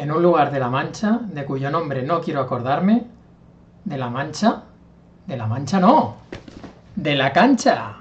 en un lugar de La Mancha, de cuyo nombre no quiero acordarme, de La Mancha, de La Mancha no, de la cancha.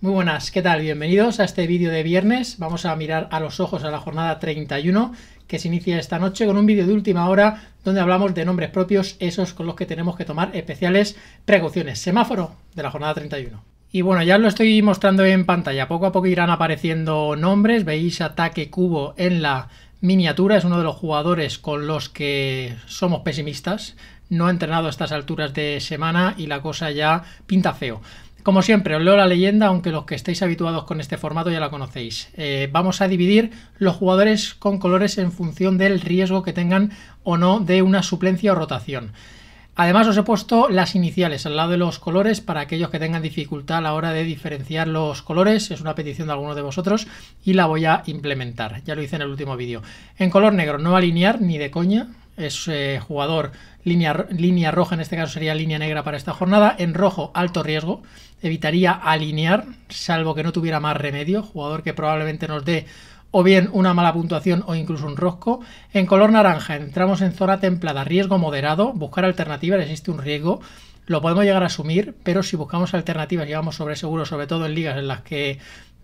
Muy buenas, ¿qué tal? Bienvenidos a este vídeo de viernes. Vamos a mirar a los ojos a la jornada 31 que se inicia esta noche con un vídeo de última hora donde hablamos de nombres propios, esos con los que tenemos que tomar especiales precauciones. Semáforo de la jornada 31. Y bueno, ya lo estoy mostrando en pantalla. Poco a poco irán apareciendo nombres. Veis ataque cubo en la miniatura. Es uno de los jugadores con los que somos pesimistas. No ha entrenado a estas alturas de semana y la cosa ya pinta feo. Como siempre, os leo la leyenda, aunque los que estéis habituados con este formato ya la conocéis. Eh, vamos a dividir los jugadores con colores en función del riesgo que tengan o no de una suplencia o rotación. Además os he puesto las iniciales al lado de los colores para aquellos que tengan dificultad a la hora de diferenciar los colores. Es una petición de alguno de vosotros y la voy a implementar. Ya lo hice en el último vídeo. En color negro no alinear ni de coña. Es eh, jugador línea, línea roja, en este caso sería línea negra para esta jornada. En rojo alto riesgo. Evitaría alinear, salvo que no tuviera más remedio. Jugador que probablemente nos dé o bien una mala puntuación o incluso un rosco. En color naranja entramos en zona templada, riesgo moderado, buscar alternativas, existe un riesgo, lo podemos llegar a asumir, pero si buscamos alternativas y vamos sobre seguro, sobre todo en ligas en las que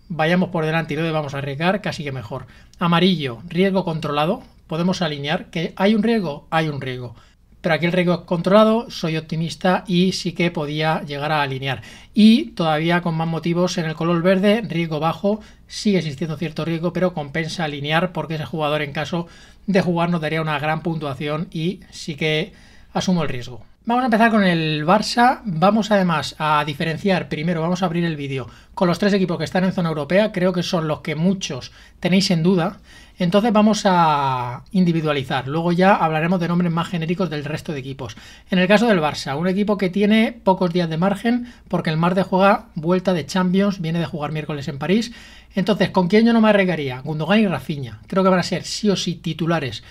vayamos por delante y no a arriesgar, casi que mejor. Amarillo, riesgo controlado, podemos alinear, que hay un riesgo, hay un riesgo pero aquí el riesgo es controlado, soy optimista y sí que podía llegar a alinear. Y todavía con más motivos en el color verde, riesgo bajo, sigue existiendo cierto riesgo, pero compensa alinear porque ese jugador en caso de jugar nos daría una gran puntuación y sí que asumo el riesgo. Vamos a empezar con el Barça, vamos además a diferenciar, primero vamos a abrir el vídeo con los tres equipos que están en zona europea, creo que son los que muchos tenéis en duda, entonces vamos a individualizar. Luego ya hablaremos de nombres más genéricos del resto de equipos. En el caso del Barça, un equipo que tiene pocos días de margen porque el martes juega vuelta de Champions, viene de jugar miércoles en París. Entonces, ¿con quién yo no me arriesgaría? Gundogan y Rafinha. Creo que van a ser sí o sí titulares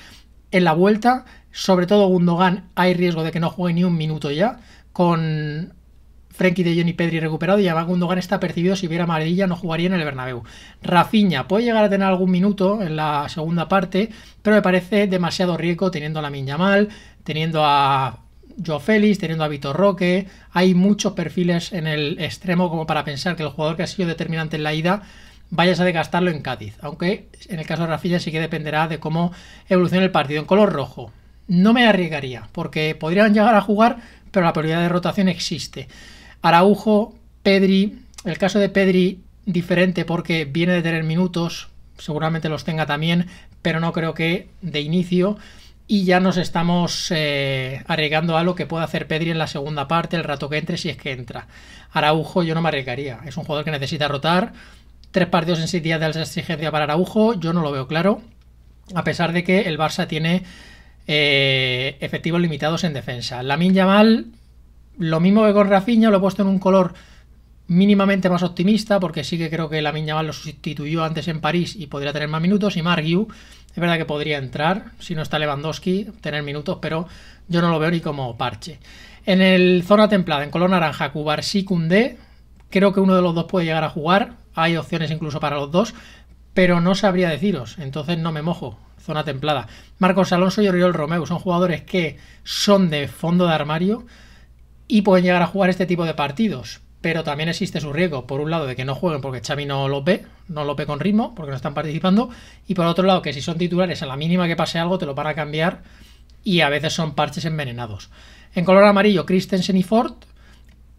en la vuelta. Sobre todo Gundogan, hay riesgo de que no juegue ni un minuto ya. Con Frenkie de Johnny Pedri recuperado y Abagundogan Gundogan está percibido si hubiera amarilla no jugaría en el Bernabéu. Rafinha puede llegar a tener algún minuto en la segunda parte, pero me parece demasiado riesgo teniendo a la mal teniendo a Joe Félix, teniendo a Vitor Roque. Hay muchos perfiles en el extremo como para pensar que el jugador que ha sido determinante en la ida vayas a desgastarlo en Cádiz. Aunque en el caso de Rafinha sí que dependerá de cómo evolucione el partido. En color rojo, no me arriesgaría, porque podrían llegar a jugar, pero la prioridad de rotación existe. Araujo, Pedri, el caso de Pedri diferente porque viene de tener minutos, seguramente los tenga también, pero no creo que de inicio. Y ya nos estamos eh, arriesgando a lo que pueda hacer Pedri en la segunda parte, el rato que entre, si es que entra. Araujo yo no me arriesgaría, es un jugador que necesita rotar. Tres partidos en seis días de alta exigencia para Araujo, yo no lo veo claro, a pesar de que el Barça tiene eh, efectivos limitados en defensa. Lamin Yamal lo mismo que con Rafinha, lo he puesto en un color mínimamente más optimista, porque sí que creo que la Yamal lo sustituyó antes en París y podría tener más minutos, y Margiu es verdad que podría entrar, si no está Lewandowski, tener minutos, pero yo no lo veo ni como parche. En el zona templada, en color naranja, Cubarsí Cundé, creo que uno de los dos puede llegar a jugar, hay opciones incluso para los dos, pero no sabría deciros, entonces no me mojo, zona templada. Marcos Alonso y Oriol Romeu son jugadores que son de fondo de armario, y pueden llegar a jugar este tipo de partidos. Pero también existe su riesgo, por un lado, de que no jueguen porque Xavi no lo ve, no lo ve con ritmo, porque no están participando, y por otro lado, que si son titulares a la mínima que pase algo, te lo van a cambiar y a veces son parches envenenados. En color amarillo, Christensen y Ford.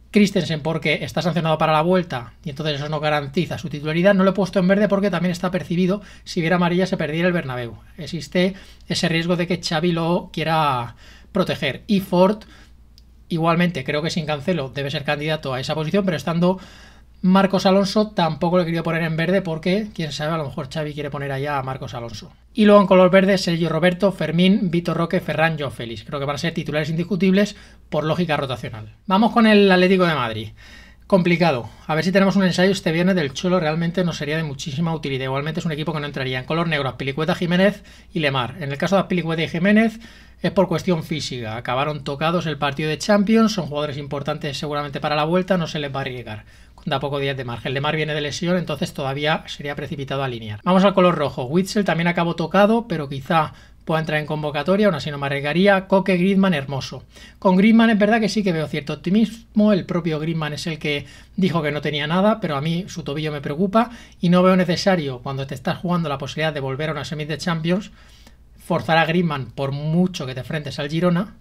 Christensen porque está sancionado para la vuelta y entonces eso no garantiza su titularidad. No lo he puesto en verde porque también está percibido si viera amarilla se perdiera el Bernabéu. Existe ese riesgo de que Xavi lo quiera proteger. Y Ford Igualmente, creo que sin Cancelo debe ser candidato a esa posición, pero estando Marcos Alonso tampoco lo he querido poner en verde porque, quién sabe, a lo mejor Xavi quiere poner allá a Marcos Alonso. Y luego en color verde, Sergio Roberto, Fermín, Vitor Roque, Ferran, Joe Félix. Creo que van a ser titulares indiscutibles por lógica rotacional. Vamos con el Atlético de Madrid complicado. A ver si tenemos un ensayo este viernes del Cholo, realmente nos sería de muchísima utilidad. Igualmente es un equipo que no entraría en color negro, Aspilicueta, Jiménez y Lemar. En el caso de Aspilicueta y Jiménez es por cuestión física. Acabaron tocados el partido de Champions, son jugadores importantes seguramente para la vuelta, no se les va a riegar, da poco días de margen. Lemar viene de lesión, entonces todavía sería precipitado alinear. Vamos al color rojo. Witzel también acabó tocado, pero quizá pueda entrar en convocatoria, aún así no me arriesgaría. Coque, Gridman, hermoso. Con Gridman es verdad que sí que veo cierto optimismo. El propio Gridman es el que dijo que no tenía nada, pero a mí su tobillo me preocupa y no veo necesario cuando te estás jugando la posibilidad de volver a una semifinal de Champions forzar a Gridman por mucho que te enfrentes al Girona.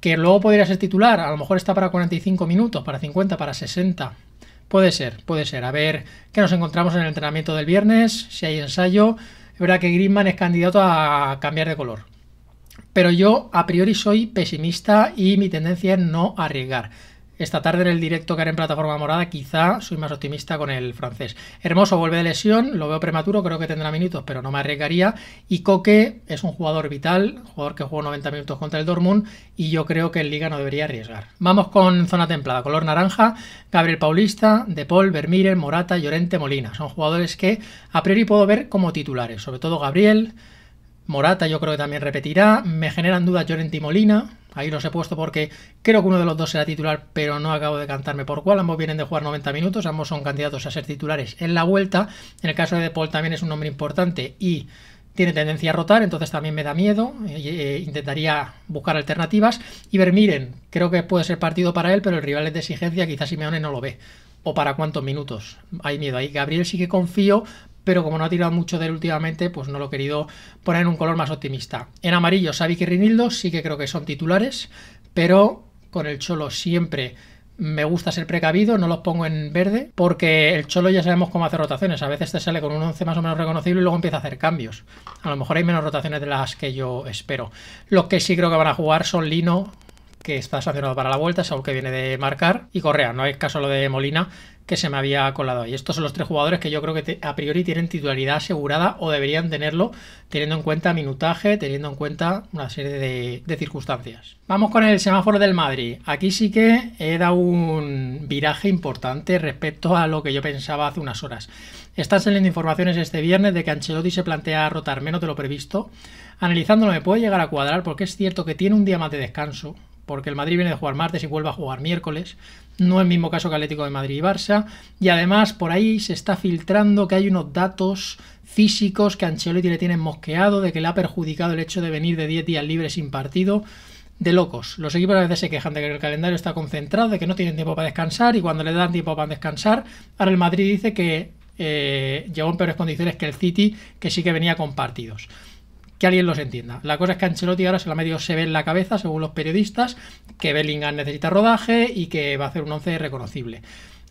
Que luego podría ser titular, a lo mejor está para 45 minutos, para 50, para 60. Puede ser, puede ser. A ver qué nos encontramos en el entrenamiento del viernes, si hay ensayo. Es verdad que Griezmann es candidato a cambiar de color. Pero yo a priori soy pesimista y mi tendencia es no arriesgar. Esta tarde en el directo que haré en plataforma morada, quizá soy más optimista con el francés. Hermoso vuelve de lesión, lo veo prematuro, creo que tendrá minutos, pero no me arriesgaría. Y Coque es un jugador vital, jugador que jugó 90 minutos contra el Dortmund y yo creo que el Liga no debería arriesgar. Vamos con zona templada, color naranja, Gabriel Paulista, De Paul, Vermire, Morata, Llorente, Molina. Son jugadores que a priori puedo ver como titulares, sobre todo Gabriel. Morata yo creo que también repetirá. Me generan dudas Llorente y Molina. Ahí los he puesto porque creo que uno de los dos será titular, pero no acabo de cantarme por cuál. Ambos vienen de jugar 90 minutos, ambos son candidatos a ser titulares en la vuelta. En el caso de De Paul también es un nombre importante y tiene tendencia a rotar, entonces también me da miedo. Eh, eh, intentaría buscar alternativas. Y ver, miren, creo que puede ser partido para él, pero el rival es de exigencia, quizás Simeone no lo ve. O para cuántos minutos. Hay miedo ahí. Gabriel sí que confío, pero como no ha tirado mucho de él últimamente, pues no lo he querido poner en un color más optimista. En amarillo, sabi y Rinildo sí que creo que son titulares, pero con el Cholo siempre me gusta ser precavido, no los pongo en verde, porque el Cholo ya sabemos cómo hace rotaciones. A veces te sale con un 11 más o menos reconocible y luego empieza a hacer cambios. A lo mejor hay menos rotaciones de las que yo espero. Los que sí creo que van a jugar son Lino, que está sancionado para la vuelta, es algo que viene de marcar y Correa, no es caso lo de Molina que se me había colado ahí. Estos son los tres jugadores que yo creo que a priori tienen titularidad asegurada o deberían tenerlo teniendo en cuenta minutaje, teniendo en cuenta una serie de, de circunstancias. Vamos con el semáforo del Madrid. Aquí sí que he dado un viraje importante respecto a lo que yo pensaba hace unas horas. Están saliendo informaciones este viernes de que Ancelotti se plantea rotar menos de lo previsto. Analizándolo me puede llegar a cuadrar porque es cierto que tiene un día más de descanso, porque el Madrid viene de jugar martes y vuelve a jugar miércoles. No el mismo caso que Atlético de Madrid y Barça. Y además por ahí se está filtrando que hay unos datos físicos que Ancelotti le tiene mosqueado, de que le ha perjudicado el hecho de venir de 10 días libres sin partido. De locos. Los equipos a veces se quejan de que el calendario está concentrado, de que no tienen tiempo para descansar y cuando le dan tiempo para descansar, ahora el Madrid dice que eh, llegó en peores condiciones que el City, que sí que venía con partidos que alguien los entienda. La cosa es que Ancelotti ahora se la medio se ve en la cabeza, según los periodistas, que Bellingham necesita rodaje y que va a hacer un once reconocible.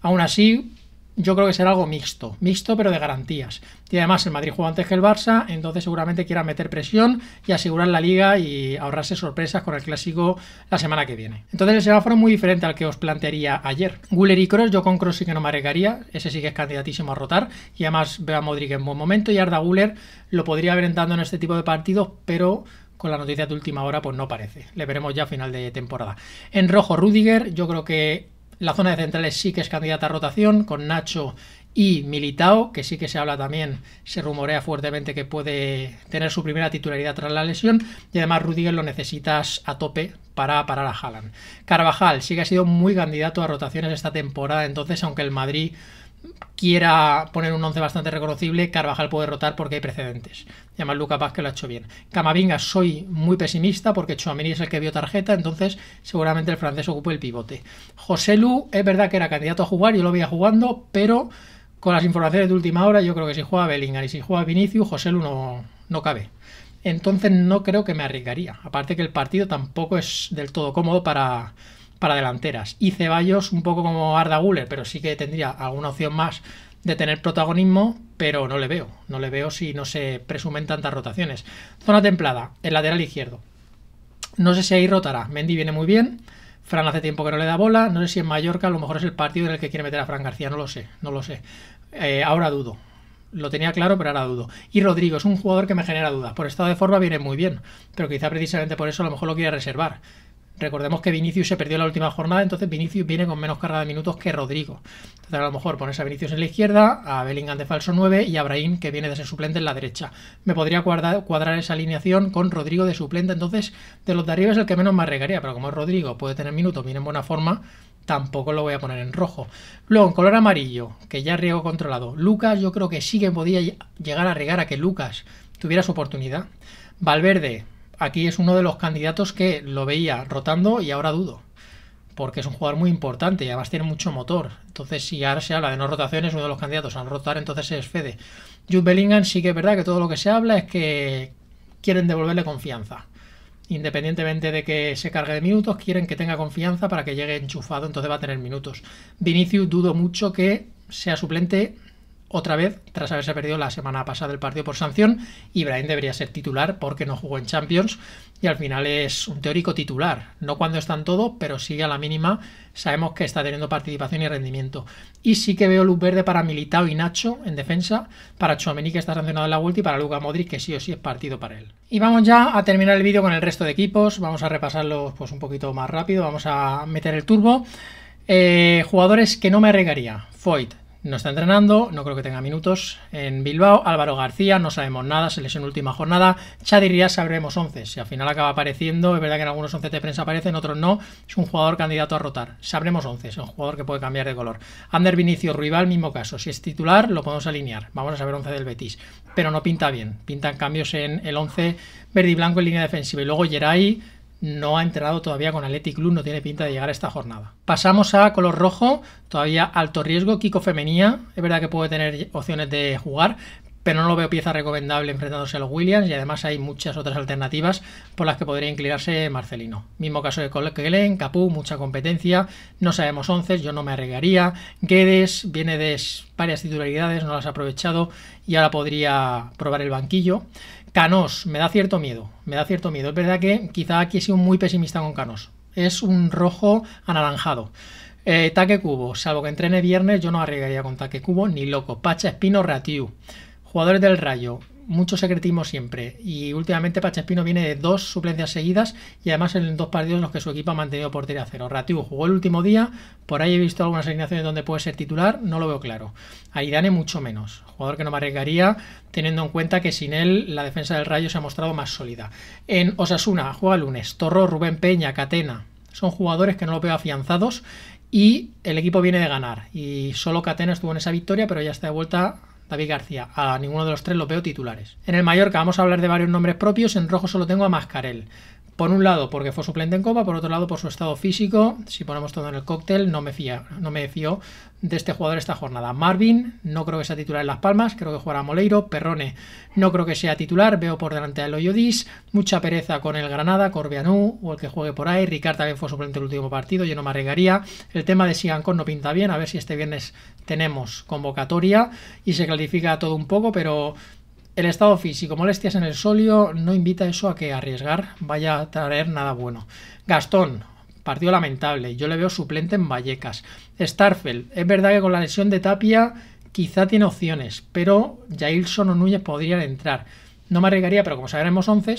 Aún así, yo creo que será algo mixto, mixto pero de garantías. Y además el Madrid juega antes que el Barça, entonces seguramente quiera meter presión y asegurar la liga y ahorrarse sorpresas con el clásico la semana que viene. Entonces el semáforo es muy diferente al que os plantearía ayer. Guller y Cross, yo con Cross sí que no me arriesgaría, ese sí que es candidatísimo a rotar y además veo a Modric en buen momento y Arda Guller lo podría haber entrando en este tipo de partidos, pero con la noticia de última hora, pues no parece. Le veremos ya a final de temporada. En rojo, Rudiger, yo creo que la zona de centrales sí que es candidata a rotación, con Nacho y Militao, que sí que se habla también, se rumorea fuertemente que puede tener su primera titularidad tras la lesión, y además Rudiger lo necesitas a tope para parar a Haaland. Carvajal sí que ha sido muy candidato a rotaciones esta temporada, entonces aunque el Madrid quiera poner un 11 bastante reconocible, Carvajal puede rotar porque hay precedentes. Y además Paz que lo ha hecho bien. Camavinga soy muy pesimista porque Chouameni es el que vio tarjeta, entonces seguramente el francés ocupe el pivote. José Lu es verdad que era candidato a jugar, yo lo veía jugando, pero con las informaciones de última hora yo creo que si juega Bellingham y si juega Vinicius, José Lu no, no cabe. Entonces no creo que me arriesgaría. Aparte que el partido tampoco es del todo cómodo para, para delanteras. Y Ceballos, un poco como Arda Guller, pero sí que tendría alguna opción más de tener protagonismo, pero no le veo. No le veo si no se presumen tantas rotaciones. Zona templada, el lateral izquierdo. No sé si ahí rotará. Mendy viene muy bien. Fran hace tiempo que no le da bola. No sé si en Mallorca a lo mejor es el partido en el que quiere meter a Fran García. No lo sé, no lo sé. Eh, ahora dudo. Lo tenía claro, pero ahora dudo. Y Rodrigo es un jugador que me genera dudas. Por estado de forma viene muy bien, pero quizá precisamente por eso a lo mejor lo quiere reservar. Recordemos que Vinicius se perdió la última jornada, entonces Vinicius viene con menos carga de minutos que Rodrigo. Entonces a lo mejor pones a Vinicius en la izquierda, a Bellingham de falso 9 y a Brahim que viene de ser suplente en la derecha. Me podría cuadrar, esa alineación con Rodrigo de suplente, entonces de los de arriba es el que menos me regaría, pero como Rodrigo puede tener minutos, viene en buena forma, tampoco lo voy a poner en rojo. Luego, en color amarillo, que ya riego controlado. Lucas, yo creo que sí que podía llegar a regar a que Lucas tuviera su oportunidad. Valverde, aquí es uno de los candidatos que lo veía rotando y ahora dudo. Porque es un jugador muy importante y además tiene mucho motor. Entonces, si ahora se habla de no rotaciones, uno de los candidatos a rotar, entonces es Fede. Jude Bellingham sí que es verdad que todo lo que se habla es que quieren devolverle confianza. Independientemente de que se cargue de minutos, quieren que tenga confianza para que llegue enchufado, entonces va a tener minutos. Vinicius dudo mucho que sea suplente otra vez, tras haberse perdido la semana pasada el partido por sanción, Ibrahim debería ser titular porque no jugó en Champions y al final es un teórico titular. No cuando está en todo, pero sigue a la mínima. Sabemos que está teniendo participación y rendimiento. Y sí que veo luz verde para Militao y Nacho en defensa, para Chomeni que está sancionado en la vuelta y para Luca Modric que sí o sí es partido para él. Y vamos ya a terminar el vídeo con el resto de equipos. Vamos a repasarlos pues, un poquito más rápido. Vamos a meter el turbo. Eh, jugadores que no me regaría. Foyt, no está entrenando, no creo que tenga minutos en Bilbao. Álvaro García, no sabemos nada, se en última jornada. Chadir Rías sabremos 11. Si al final acaba apareciendo, es verdad que en algunos 11 de prensa aparecen, en otros no. Es un jugador candidato a rotar. Sabremos 11, es un jugador que puede cambiar de color. Ander Vinicio Ruibal, mismo caso. Si es titular, lo podemos alinear. Vamos a saber 11 del Betis. Pero no pinta bien. Pintan cambios en el 11 verde y blanco en línea defensiva. Y luego Geray no ha entrado todavía con Athletic Club, no tiene pinta de llegar a esta jornada. Pasamos a color rojo, todavía alto riesgo, Kiko Femenía, es verdad que puede tener opciones de jugar, pero no lo veo pieza recomendable enfrentándose a los Williams y además hay muchas otras alternativas por las que podría inclinarse Marcelino. Mismo caso de Kellen, Capú, mucha competencia, no sabemos once, yo no me arriesgaría. Guedes viene de varias titularidades, no las ha aprovechado y ahora podría probar el banquillo. Canos, me da cierto miedo, me da cierto miedo. Es verdad que quizá aquí he sido muy pesimista con Canos. Es un rojo anaranjado. Eh, Cubo, salvo que entrene viernes, yo no arriesgaría con Taque Cubo ni loco. Pacha Espino Ratiu, jugadores del Rayo mucho secretismo siempre. Y últimamente Pachespino viene de dos suplencias seguidas y además en dos partidos en los que su equipo ha mantenido portería a cero. Ratiu jugó el último día, por ahí he visto algunas asignaciones donde puede ser titular, no lo veo claro. Aidane mucho menos, jugador que no me arriesgaría, teniendo en cuenta que sin él la defensa del Rayo se ha mostrado más sólida. En Osasuna juega lunes, Torro, Rubén Peña, Catena. Son jugadores que no lo veo afianzados y el equipo viene de ganar. Y solo Catena estuvo en esa victoria, pero ya está de vuelta David García. A ninguno de los tres lo veo titulares. En el Mallorca vamos a hablar de varios nombres propios. En rojo solo tengo a Mascarel. Por un lado, porque fue suplente en Copa, por otro lado, por su estado físico. Si ponemos todo en el cóctel, no me, fía, no fío de este jugador esta jornada. Marvin, no creo que sea titular en Las Palmas, creo que jugará Moleiro. Perrone, no creo que sea titular, veo por delante a Loyodis. Mucha pereza con el Granada, Corbianú o el que juegue por ahí. Ricard también fue suplente el último partido, yo no me arriesgaría. El tema de Sigancón no pinta bien, a ver si este viernes tenemos convocatoria y se clarifica todo un poco, pero el estado físico, molestias en el solio, no invita eso a que arriesgar vaya a traer nada bueno. Gastón, partido lamentable, yo le veo suplente en Vallecas. Starfield, es verdad que con la lesión de Tapia quizá tiene opciones, pero Jailson o Núñez podrían entrar. No me arriesgaría, pero como sabemos 11,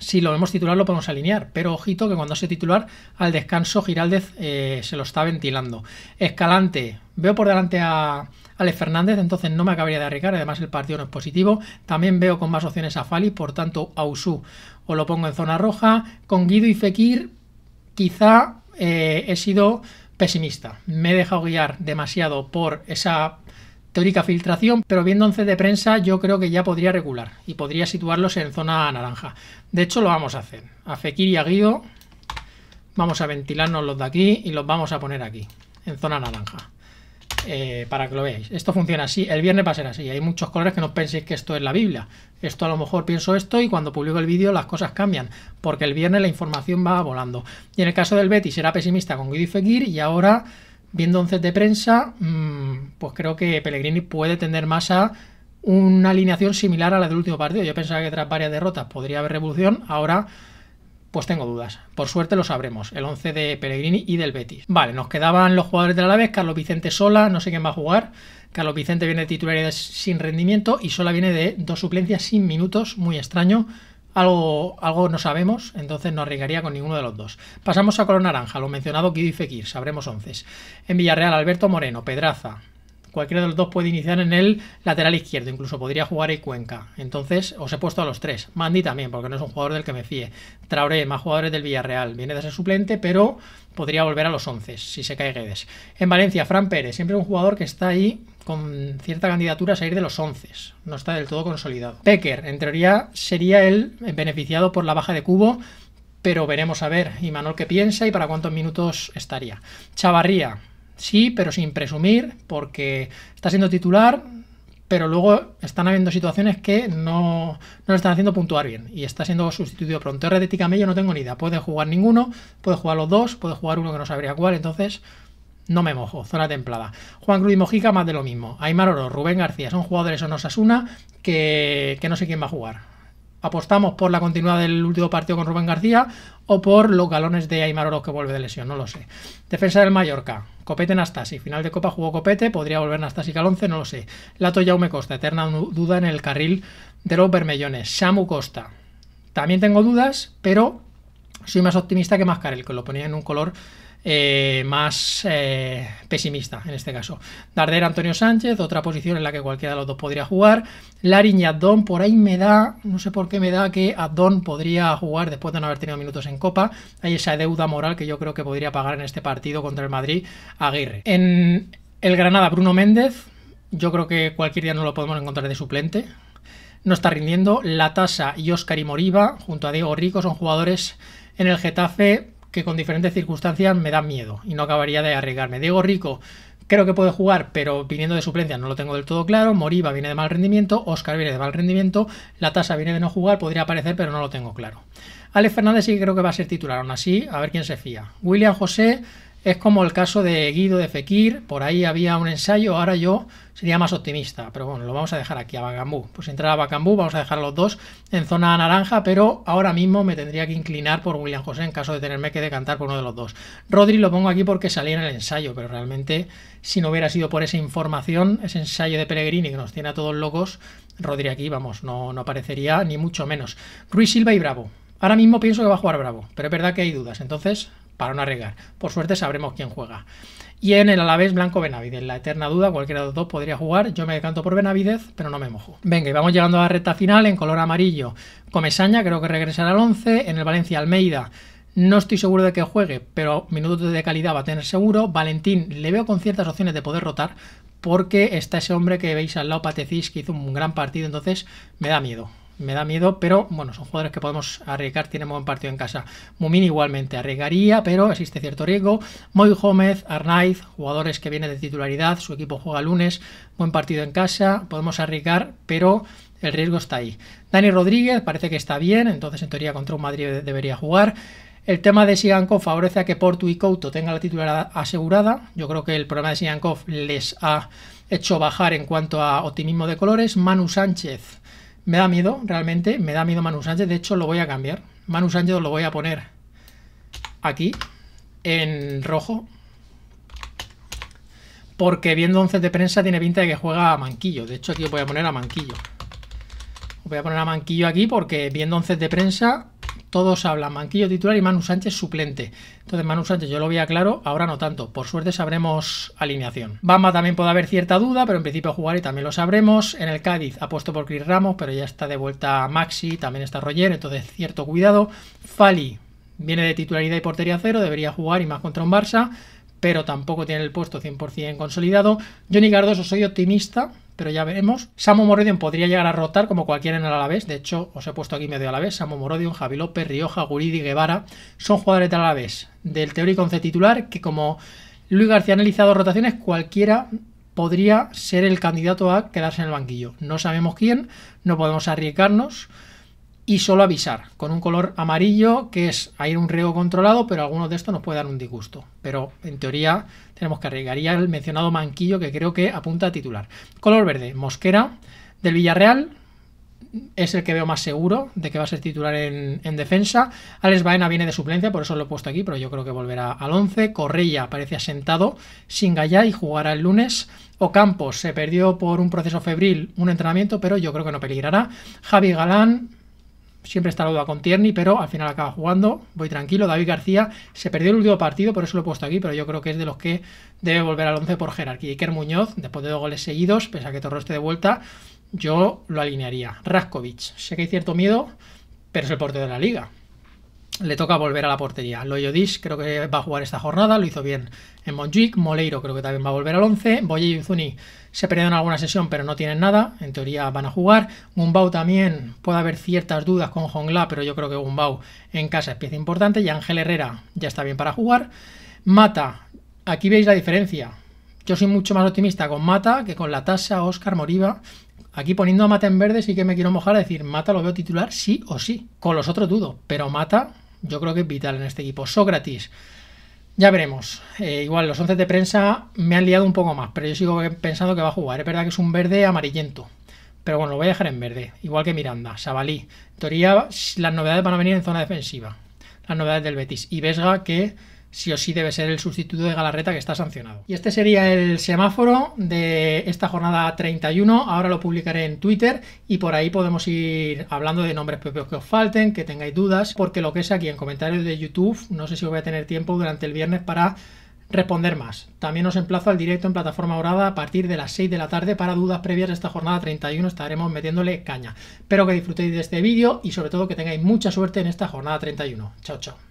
si lo vemos titular lo podemos alinear, pero ojito que cuando hace titular al descanso Giraldez eh, se lo está ventilando. Escalante, Veo por delante a Alex Fernández, entonces no me acabaría de arriesgar, además el partido no es positivo. También veo con más opciones a Fali, por tanto a Usu o lo pongo en zona roja. Con Guido y Fekir quizá eh, he sido pesimista. Me he dejado guiar demasiado por esa teórica filtración, pero viendo 11 de prensa yo creo que ya podría regular y podría situarlos en zona naranja. De hecho lo vamos a hacer. A Fekir y a Guido vamos a ventilarnos los de aquí y los vamos a poner aquí, en zona naranja. Eh, para que lo veáis. Esto funciona así, el viernes va a ser así. Hay muchos colores que no penséis que esto es la Biblia. Esto a lo mejor pienso esto y cuando publico el vídeo las cosas cambian, porque el viernes la información va volando. Y en el caso del Betis era pesimista con Guido Fekir y ahora, viendo once de prensa, mm, pues creo que Pellegrini puede tender más a una alineación similar a la del último partido. Yo pensaba que tras varias derrotas podría haber revolución, ahora pues tengo dudas. Por suerte lo sabremos. El 11 de Pellegrini y del Betis. Vale, nos quedaban los jugadores la Alavés. Carlos Vicente Sola, no sé quién va a jugar. Carlos Vicente viene de titularidad sin rendimiento y Sola viene de dos suplencias sin minutos. Muy extraño. Algo, algo no sabemos, entonces no arriesgaría con ninguno de los dos. Pasamos a Color Naranja, lo mencionado Guido y Fekir, sabremos once. En Villarreal, Alberto Moreno, Pedraza, cualquiera de los dos puede iniciar en el lateral izquierdo, incluso podría jugar y Cuenca. Entonces, os he puesto a los tres. Mandy también, porque no es un jugador del que me fíe. Traoré, más jugadores del Villarreal. Viene de ser suplente, pero podría volver a los once si se cae Guedes. En Valencia, Fran Pérez, siempre un jugador que está ahí con cierta candidatura a salir de los once. No está del todo consolidado. Pecker, en teoría, sería el beneficiado por la baja de Cubo, pero veremos a ver, y Manuel qué piensa y para cuántos minutos estaría. Chavarría, sí, pero sin presumir, porque está siendo titular, pero luego están habiendo situaciones que no, no lo están haciendo puntuar bien y está siendo sustituido pronto. R de no tengo ni idea, puede jugar ninguno, puede jugar los dos, puede jugar uno que no sabría cuál, entonces no me mojo, zona templada. Juan Cruz y Mojica, más de lo mismo. Aymar Oro, Rubén García, son jugadores o una que, que no sé quién va a jugar apostamos por la continuidad del último partido con Rubén García o por los galones de Aymar Oroz que vuelve de lesión, no lo sé. Defensa del Mallorca, Copete Nastasi, final de Copa jugó Copete, podría volver Nastasi Calonce, no lo sé. Lato Yaume Costa, eterna duda en el carril de los Bermellones. Samu Costa, también tengo dudas, pero soy más optimista que Mascarel, que lo ponía en un color eh, más eh, pesimista en este caso. Darder Antonio Sánchez, otra posición en la que cualquiera de los dos podría jugar. Lariña y Abdón, por ahí me da, no sé por qué me da que Abdón podría jugar después de no haber tenido minutos en Copa. Hay esa deuda moral que yo creo que podría pagar en este partido contra el Madrid Aguirre. En el Granada, Bruno Méndez, yo creo que cualquier día no lo podemos encontrar de suplente. No está rindiendo. La Tasa y Oscar y Moriba, junto a Diego Rico, son jugadores en el Getafe que con diferentes circunstancias me da miedo y no acabaría de arriesgarme. Diego Rico creo que puede jugar, pero viniendo de suplencia no lo tengo del todo claro. Moriba viene de mal rendimiento, Oscar viene de mal rendimiento, la tasa viene de no jugar, podría aparecer, pero no lo tengo claro. Alex Fernández sí creo que va a ser titular, aún así, a ver quién se fía. William José es como el caso de Guido de Fekir, por ahí había un ensayo, ahora yo sería más optimista, pero bueno, lo vamos a dejar aquí a Bacambú. Pues entra a Bacambú, vamos a dejar los dos en zona naranja, pero ahora mismo me tendría que inclinar por William José en caso de tenerme que decantar por uno de los dos. Rodri lo pongo aquí porque salía en el ensayo, pero realmente si no hubiera sido por esa información, ese ensayo de Peregrini que nos tiene a todos locos, Rodri aquí, vamos, no, no aparecería ni mucho menos. Ruiz Silva y Bravo. Ahora mismo pienso que va a jugar Bravo, pero es verdad que hay dudas, entonces para no arriesgar. Por suerte sabremos quién juega. Y en el Alavés Blanco Benavidez, la eterna duda, cualquiera de los dos podría jugar. Yo me decanto por Benavidez, pero no me mojo. Venga, y vamos llegando a la recta final en color amarillo. Comesaña, creo que regresará al 11. En el Valencia Almeida, no estoy seguro de que juegue, pero minutos de calidad va a tener seguro. Valentín le veo con ciertas opciones de poder rotar, porque está ese hombre que veis al lado, Patecís, que hizo un gran partido, entonces me da miedo me da miedo, pero bueno, son jugadores que podemos arriesgar, tienen buen partido en casa. Mumin igualmente arriesgaría, pero existe cierto riesgo. Moy Gómez, Arnaiz, jugadores que vienen de titularidad, su equipo juega lunes, buen partido en casa, podemos arriesgar, pero el riesgo está ahí. Dani Rodríguez parece que está bien, entonces en teoría contra un Madrid debería jugar. El tema de Siankov favorece a que Portu y Couto tengan la titularidad asegurada. Yo creo que el problema de Siankov les ha hecho bajar en cuanto a optimismo de colores. Manu Sánchez me da miedo, realmente, me da miedo Manu Sánchez. De hecho, lo voy a cambiar. Manu Sánchez lo voy a poner aquí, en rojo. Porque viendo 11 de prensa tiene pinta de que juega a Manquillo. De hecho, aquí voy a poner a Manquillo. Voy a poner a Manquillo aquí porque viendo 11 de prensa todos hablan Manquillo titular y Manu Sánchez suplente. Entonces Manu Sánchez yo lo veía claro, ahora no tanto. Por suerte sabremos alineación. Bamba también puede haber cierta duda, pero en principio jugar y también lo sabremos. En el Cádiz apuesto por Cris Ramos, pero ya está de vuelta Maxi, también está Roger, entonces cierto cuidado. Fali viene de titularidad y portería cero, debería jugar y más contra un Barça, pero tampoco tiene el puesto 100% consolidado. Johnny Cardoso soy optimista, pero ya veremos. Samu Morodion podría llegar a rotar como cualquiera en el Alavés. De hecho, os he puesto aquí medio Alavés. Samu Morodion, Javi López, Rioja, Guridi, Guevara. Son jugadores del Alavés. Del teórico 11 titular, que como Luis García ha analizado rotaciones, cualquiera podría ser el candidato a quedarse en el banquillo. No sabemos quién, no podemos arriesgarnos y solo avisar con un color amarillo que es a un riego controlado, pero algunos de estos nos puede dar un disgusto. Pero en teoría tenemos que arriesgaría el mencionado manquillo que creo que apunta a titular. Color verde, Mosquera del Villarreal. Es el que veo más seguro de que va a ser titular en, defensa. Alex Baena viene de suplencia, por eso lo he puesto aquí, pero yo creo que volverá al 11. Correia parece asentado sin Gallá y jugará el lunes. Ocampos se perdió por un proceso febril un entrenamiento, pero yo creo que no peligrará. Javi Galán Siempre está la duda con Tierney, pero al final acaba jugando. Voy tranquilo. David García se perdió el último partido, por eso lo he puesto aquí, pero yo creo que es de los que debe volver al 11 por jerarquía. Iker Muñoz, después de dos goles seguidos, pese a que Torro esté de vuelta, yo lo alinearía. Raskovic, sé que hay cierto miedo, pero es el portero de la liga le toca volver a la portería. dis creo que va a jugar esta jornada, lo hizo bien en Montjuic. Moleiro creo que también va a volver al 11. Boye y Uzuni se perdieron alguna sesión, pero no tienen nada. En teoría van a jugar. Gumbau también puede haber ciertas dudas con Jongla, pero yo creo que Gumbau en casa es pieza importante. Y Ángel Herrera ya está bien para jugar. Mata, aquí veis la diferencia. Yo soy mucho más optimista con Mata que con la tasa Oscar Moriva. Aquí poniendo a Mata en verde sí que me quiero mojar a decir, Mata lo veo titular sí o sí. Con los otros dudo, pero Mata yo creo que es vital en este equipo. Sócrates, ya veremos. Eh, igual los 11 de prensa me han liado un poco más, pero yo sigo pensando que va a jugar. Es verdad que es un verde amarillento, pero bueno, lo voy a dejar en verde, igual que Miranda, Sabalí. En teoría, las novedades van a venir en zona defensiva, las novedades del Betis. Y Vesga, que si o sí debe ser el sustituto de Galarreta que está sancionado. Y este sería el semáforo de esta jornada 31. Ahora lo publicaré en Twitter y por ahí podemos ir hablando de nombres propios que os falten, que tengáis dudas, porque lo que es aquí en comentarios de YouTube, no sé si voy a tener tiempo durante el viernes para responder más. También os emplazo al directo en plataforma orada a partir de las 6 de la tarde para dudas previas de esta jornada 31 estaremos metiéndole caña. Espero que disfrutéis de este vídeo y sobre todo que tengáis mucha suerte en esta jornada 31. Chao, chao.